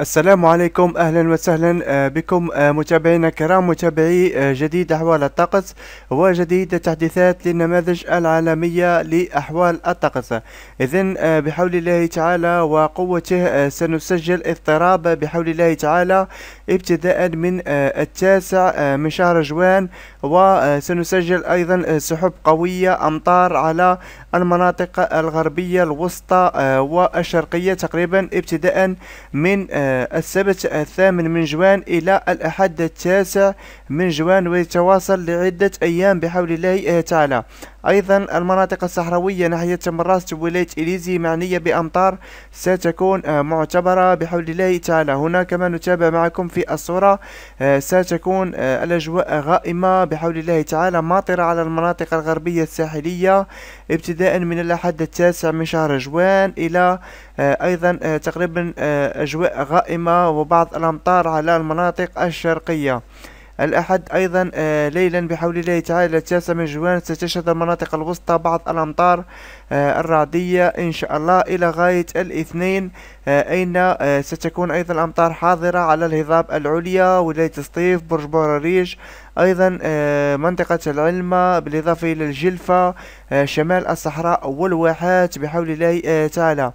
السلام عليكم اهلا وسهلا آه، بكم آه، متابعينا الكرام متابعي آه، جديد احوال الطقس وجديد التحديثات للنماذج العالميه لاحوال الطقس اذا بحول الله تعالى وقوته سنسجل اضطراب بحول الله تعالى ابتداء من التاسع من شهر جوان وسنسجل ايضا سحب قويه امطار على المناطق الغربيه الوسطى والشرقيه تقريبا ابتداء من السبت الثامن من جوان إلى الأحد التاسع من جوان ويتواصل لعدة أيام بحول الله آه، تعالى أيضا المناطق الصحراوية ناحية مراست ولاية إليزي معنية بأمطار ستكون آه، معتبرة بحول الله تعالى هنا كما نتابع معكم في الصورة آه، ستكون الأجواء غائمة بحول الله تعالى ماطرة على المناطق الغربية الساحلية ابتداء من الأحد التاسع من شهر جوان إلى أيضا تقريبا أجواء غائمة غائمة وبعض الأمطار على المناطق الشرقية الأحد أيضا آه، ليلا بحول الله تعالى التاسع من جوان ستشهد المناطق الوسطى بعض الأمطار آه، الرعدية إن شاء الله إلى غاية الاثنين آه، أين ستكون أيضا الأمطار حاضرة على الهضاب العليا ولاية سطيف برج بوراريج أيضا منطقة العلمة بالإضافة إلى الجلفة شمال الصحراء والواحات بحول الله تعالى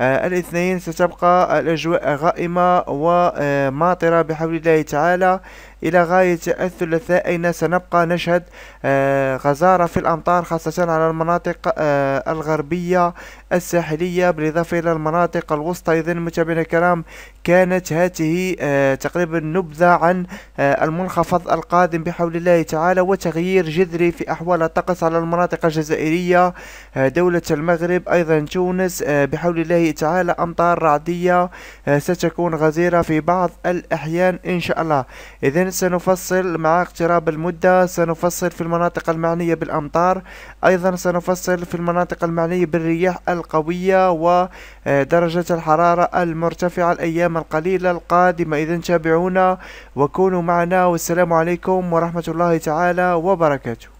آه، الاثنين ستبقى الأجواء غائمة وماطرة بحول الله تعالى إلى غاية الثلاثاء أين سنبقى نشهد آه، غزارة في الأمطار خاصة على المناطق آه، الغربية الساحلية بالإضافة إلى المناطق الوسطى إذا متابعينا الكرام كانت هذه آه، تقريبا نبذة عن المنخفض القادم بحول الله تعالى وتغيير جذري في أحوال الطقس على المناطق الجزائرية دولة المغرب أيضا تونس بحول الله تعالى أمطار رعدية ستكون غزيرة في بعض الأحيان إن شاء الله إذا سنفصل مع اقتراب المدة سنفصل في المناطق المعنية بالأمطار أيضا سنفصل في المناطق المعنية بالرياح القوية ودرجة آه، الحرارة المرتفعة الأيام القليلة القادمة إذا تابعونا وكونوا معنا والسلام عليكم ورحمة الله تعالى وبركاته